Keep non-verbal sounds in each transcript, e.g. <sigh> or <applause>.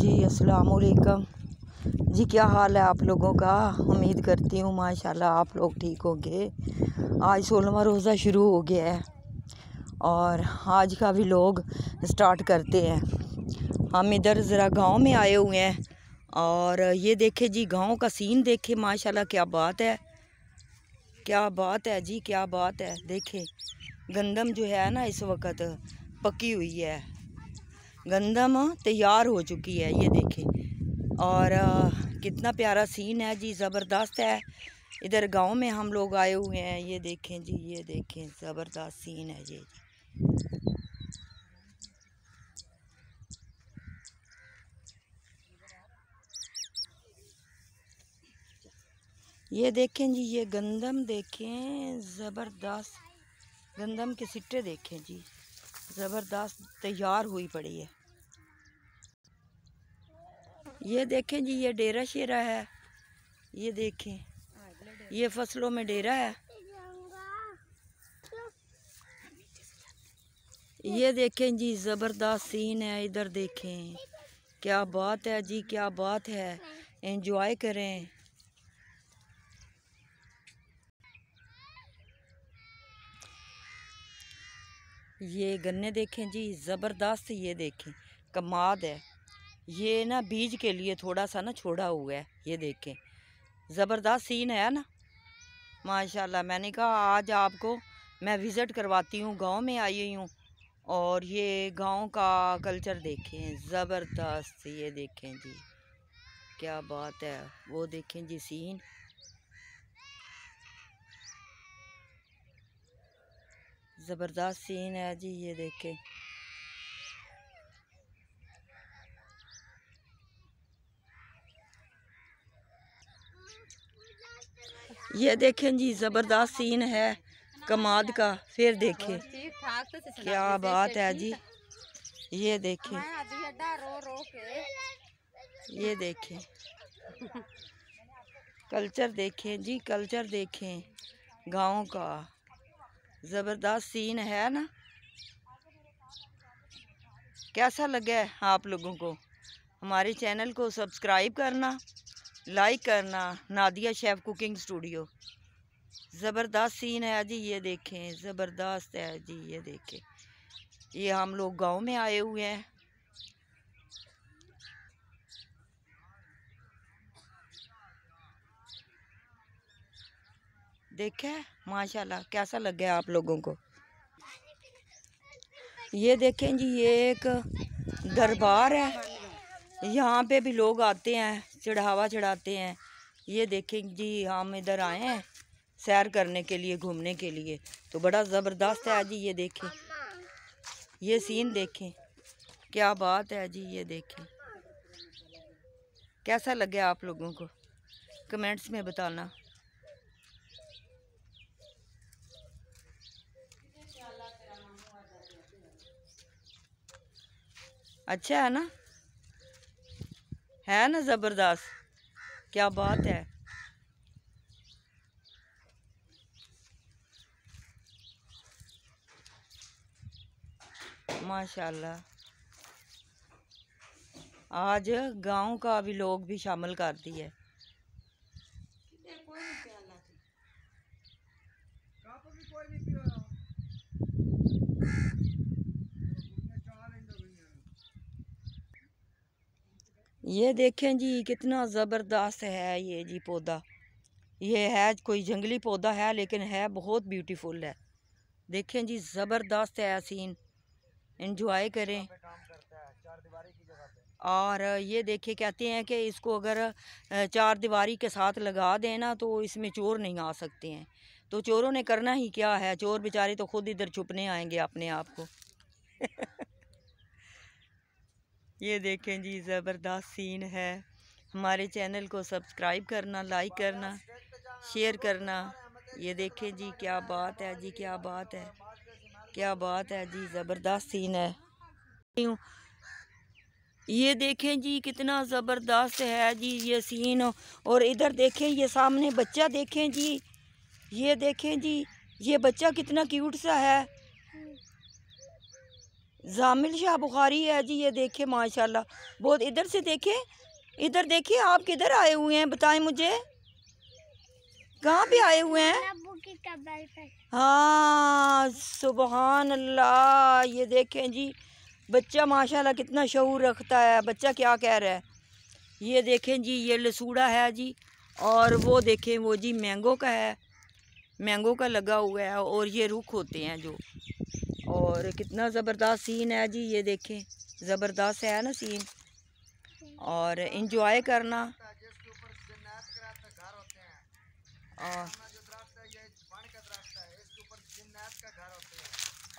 जी अस्सलाम वालेकुम जी क्या हाल है आप लोगों का उम्मीद करती हूँ माशाल्लाह आप लोग ठीक होंगे आज सोलहवा रोज़ा शुरू हो गया है और आज का भी लोग स्टार्ट करते हैं हम इधर ज़रा गांव में आए हुए हैं और ये देखे जी गांव का सीन देखे माशाल्लाह क्या बात है क्या बात है जी क्या बात है देखे गंदम जो है ना इस वक्त पकी हुई है गंदम तैयार हो चुकी है ये देखें और आ, कितना प्यारा सीन है जी ज़बरदस्त है इधर गांव में हम लोग आए हुए हैं ये देखें जी ये देखें ज़बरदस्त सीन है ये जी ये देखें जी ये गंदम देखें ज़बरदस्त गंदम के सिट्टे देखें जी ज़बरदस्त तैयार हुई पड़ी है ये देखें जी ये डेरा शेरा है ये देखें ये फसलों में डेरा है ये देखें जी ज़बरदस्त सीन है इधर देखें क्या बात है जी क्या बात है एंजॉय करें ये गन्ने देखें जी ज़बरदस्त ये देखें कमाद है ये ना बीज के लिए थोड़ा सा ना छोड़ा हुआ है ये देखें ज़बरदस्त सीन है ना माशाल्लाह मैंने कहा आज आपको मैं विज़िट करवाती हूँ गांव में आई हुई हूँ और ये गांव का कल्चर देखें ज़बरदस्त ये देखें जी क्या बात है वो देखें जी सीन ज़बरदस्त सीन है जी ये देखें ये देखें जी ज़बरदस्त सीन है कमाद का फिर देखें तो क्या बात है जी ये देखें ये देखें कल्चर देखें जी कल्चर देखें गांव का ज़बरदस्त सीन है ना कैसा लगे आप लोगों को हमारे चैनल को सब्सक्राइब करना लाइक करना नादिया शेफ़ कुकिंग स्टूडियो ज़बरदस्त सीन है जी ये देखें ज़बरदस्त है जी ये देखें ये हम लोग गांव में आए हुए हैं देखे माशाल्लाह कैसा लग गया आप लोगों को ये देखें जी ये एक दरबार है यहाँ पे भी लोग आते हैं चढ़ावा चढ़ाते हैं ये देखें जी हम इधर आए हैं सैर करने के लिए घूमने के लिए तो बड़ा ज़बरदस्त है जी ये देखें ये सीन देखें क्या बात है जी ये देखें कैसा लगे आप लोगों को कमेंट्स में बताना अच्छा है ना है ना ज़बरदस्त क्या बात है माशाल्लाह आज गांव का भी लोग भी शामिल कर है ये देखें जी कितना ज़बरदस्त है ये जी पौधा ये है कोई जंगली पौधा है लेकिन है बहुत ब्यूटीफुल है देखें जी ज़बरदस्त है सीन इन्जॉय करें और ये देखे कहते हैं कि इसको अगर चार दीवारी के साथ लगा दें ना तो इसमें चोर नहीं आ सकते हैं तो चोरों ने करना ही क्या है चोर बेचारे तो खुद इधर छुपने आएंगे अपने आप को <laughs> ये देखें जी ज़बरदस्त सीन है हमारे चैनल को सब्सक्राइब करना लाइक करना शेयर करना ये देखें जी क्या बात है जी क्या बात है क्या बात है जी ज़बरदस्त सीन है ये देखें जी कितना ज़बरदस्त है जी ये सीन और इधर देखें ये सामने बच्चा देखें जी ये देखें जी ये बच्चा कितना क्यूट सा है जामिल शाह बुखारी है जी ये देखे माशा बहुत इधर से देखे इधर देखिए आप किधर आए हुए हैं बताएं मुझे कहाँ पे आए हुए हैं हाँ सुबह अल्लाह ये देखें जी बच्चा माशाल्लाह कितना शूर रखता है बच्चा क्या कह रहा है ये देखें जी ये लसूड़ा है जी और वो देखें वो जी मैंगो का है मैंगो का लगा हुआ है और ये रुख होते हैं जो और कितना ज़बरदस्त सीन है जी ये देखें ज़बरदस्त है ना सीन और इन्जॉय करना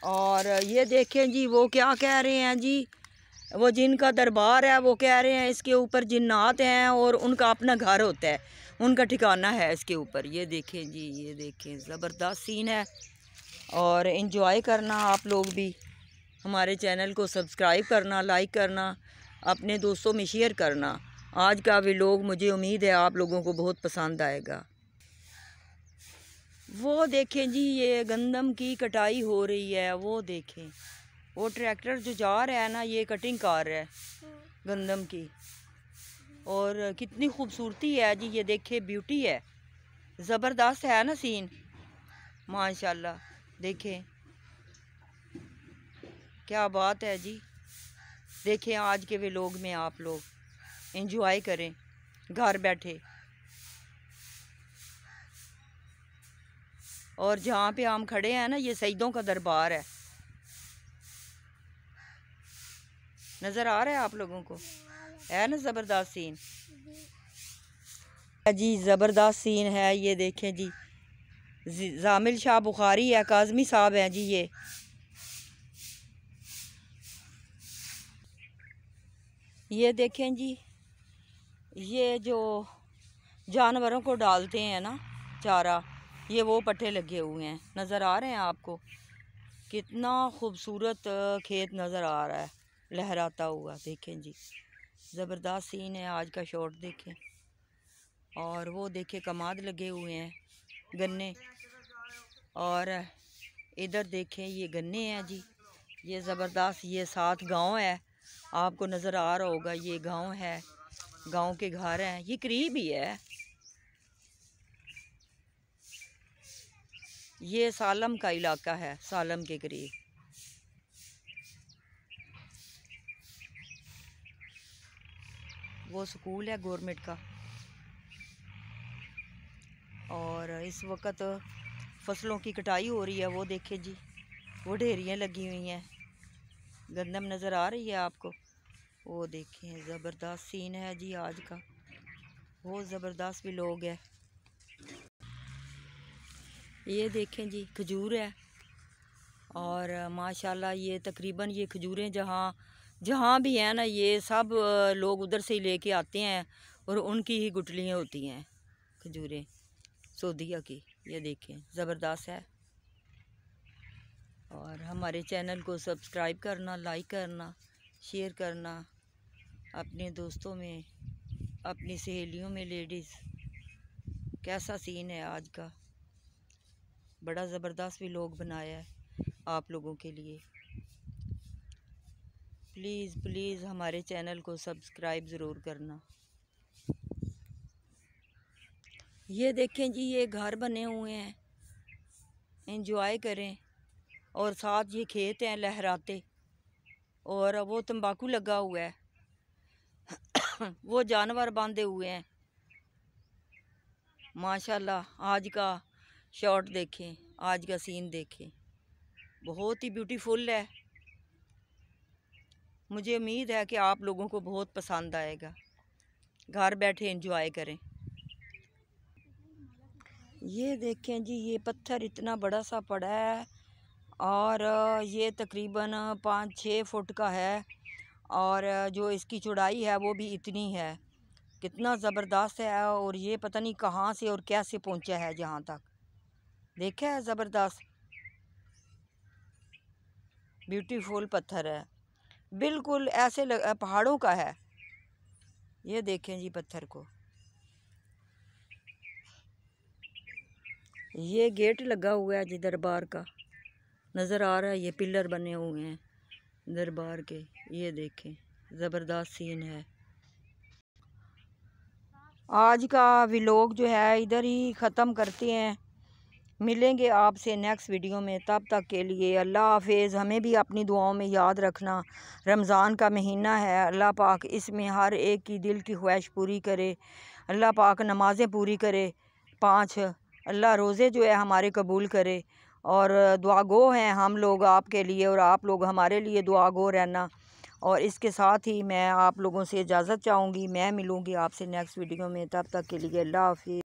और ये देखें जी वो क्या कह रहे हैं जी वो जिनका दरबार है वो कह रहे हैं इसके ऊपर जिन्नात हैं और उनका अपना घर होता है उनका ठिकाना है इसके ऊपर ये देखें जी ये देखें ज़बरदस्त सीन है और इन्जॉय करना आप लोग भी हमारे चैनल को सब्सक्राइब करना लाइक करना अपने दोस्तों में शेयर करना आज का भी लोग मुझे उम्मीद है आप लोगों को बहुत पसंद आएगा वो देखें जी ये गंदम की कटाई हो रही है वो देखें वो ट्रैक्टर जो जा रहा है ना ये कटिंग कार है गंदम की और कितनी खूबसूरती है जी ये देखें ब्यूटी है ज़बरदस्त है ना सीन माशाल्लाह देखें क्या बात है जी देखें आज के वे लोग में आप लोग इंजॉय करें घर बैठे और जहाँ पे हम खड़े हैं ना ये सईदों का दरबार है नज़र आ रहा है आप लोगों को है ना ज़बरदस्त सीन जी ज़बरदस्त सीन है ये देखें जी जामिल शाह बुखारी काजमी साहब हैं जी ये ये देखें जी ये जो जानवरों को डालते हैं ना चारा ये वो पट्टे लगे हुए हैं नज़र आ रहे हैं आपको कितना खूबसूरत खेत नज़र आ रहा है लहराता हुआ देखें जी ज़बरदस्त सीन है आज का शॉट देखें और वो देखें कमाद लगे हुए हैं गन्ने और इधर देखें ये गन्ने हैं जी ये ज़बरदस्त ये साथ गांव है आपको नज़र आ रहा होगा ये गांव है गांव के घर हैं ये करीब ही है ये सालम का इलाका है सालम के करीब वो स्कूल है गवर्नमेंट का और इस वक्त फसलों की कटाई हो रही है वो देखे जी वो ढेरियाँ लगी हुई हैं गंदम नज़र आ रही है आपको वो देखें ज़बरदस्त सीन है जी आज का बहुत ज़बरदस्त भी लोग है ये देखें जी खजूर है और माशाल्लाह ये तकरीबन ये खजूरें जहाँ जहाँ भी हैं ना ये सब लोग उधर से ही लेके आते हैं और उनकी ही गुटलियाँ होती हैं खजूरें सोदिया की ये देखें ज़बरदस्त है और हमारे चैनल को सब्सक्राइब करना लाइक करना शेयर करना अपने दोस्तों में अपनी सहेलियों में लेडीज़ कैसा सीन है आज का बड़ा ज़बरदस्त व्लॉग बनाया है आप लोगों के लिए प्लीज़ प्लीज़ हमारे चैनल को सब्सक्राइब ज़रूर करना ये देखें जी ये घर बने हुए हैं इंजॉय करें और साथ ये खेत हैं लहराते और वो तंबाकू लगा हुआ है <coughs> वो जानवर बांधे हुए हैं माशाल्लाह आज का शॉट देखें आज का सीन देखें बहुत ही ब्यूटीफुल है मुझे उम्मीद है कि आप लोगों को बहुत पसंद आएगा घर बैठे इंजॉय करें ये देखें जी ये पत्थर इतना बड़ा सा पड़ा है और ये तकरीबन पाँच छः फुट का है और जो इसकी चौड़ाई है वो भी इतनी है कितना ज़बरदस्त है और ये पता नहीं कहाँ से और कैसे पहुँचा है जहाँ तक देखा है ज़बरदस्त ब्यूटीफुल पत्थर है बिल्कुल ऐसे लग, पहाड़ों का है ये देखें जी पत्थर को ये गेट लगा हुआ है जी दरबार का नज़र आ रहा है ये पिलर बने हुए हैं दरबार के ये देखें ज़बरदस्त सीन है आज का लोग जो है इधर ही ख़त्म करते हैं मिलेंगे आपसे नेक्स्ट वीडियो में तब तक के लिए अल्लाह हाफिज़ हमें भी अपनी दुआओं में याद रखना रमज़ान का महीना है अल्लाह पाक इसमें हर एक की दिल की ख्वाहिश पूरी करे अल्लाह पाक नमाज़ें पूरी करे पाँच अल्लाह रोज़े जो है हमारे कबूल करे और दुआ गो हैं हम लोग आपके लिए और आप लोग हमारे लिए दुआ गो रहना और इसके साथ ही मैं आप लोगों से इजाज़त चाहूँगी मैं मिलूँगी आपसे नेक्स्ट वीडियो में तब तक के लिए अल्लाह हाफि